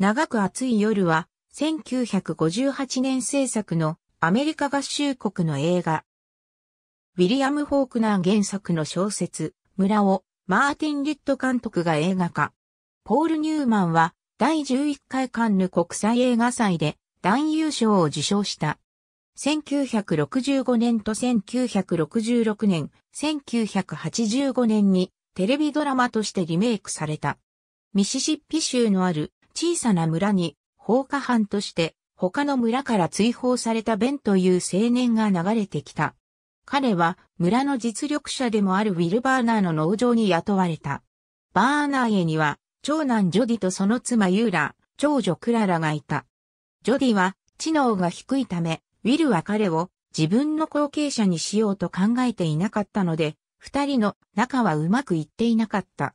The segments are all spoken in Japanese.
長く暑い夜は、1958年制作のアメリカ合衆国の映画。ウィリアム・フォークナー原作の小説、村をマーティン・リット監督が映画化。ポール・ニューマンは第11回カンヌ国際映画祭で男優賞を受賞した。1965年と1966年、1985年にテレビドラマとしてリメイクされた。ミシシッピ州のある小さな村に放火犯として他の村から追放されたベンという青年が流れてきた。彼は村の実力者でもあるウィル・バーナーの農場に雇われた。バーナー家には長男ジョディとその妻ユーラ、長女クララがいた。ジョディは知能が低いため、ウィルは彼を自分の後継者にしようと考えていなかったので、二人の仲はうまくいっていなかった。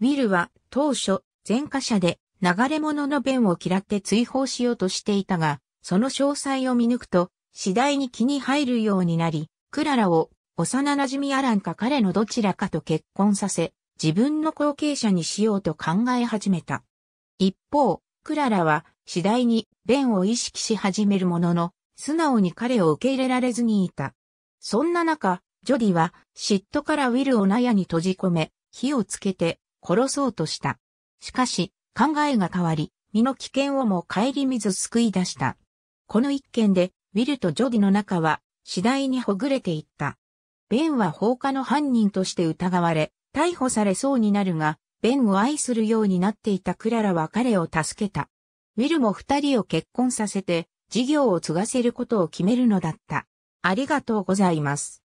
ウィルは当初、前科者で流れ者の弁を嫌って追放しようとしていたが、その詳細を見抜くと、次第に気に入るようになり、クララを幼馴染アランか彼のどちらかと結婚させ、自分の後継者にしようと考え始めた。一方、クララは次第にベンを意識し始めるものの、素直に彼を受け入れられずにいた。そんな中、ジョディは嫉妬からウィルを納屋に閉じ込め、火をつけて殺そうとした。しかし、考えが変わり、身の危険をも顧みず救い出した。この一件で、ウィルとジョディの仲は、次第にほぐれていった。ベンは放火の犯人として疑われ、逮捕されそうになるが、ベンを愛するようになっていたクララは彼を助けた。ウィルも二人を結婚させて、事業を継がせることを決めるのだった。ありがとうございます。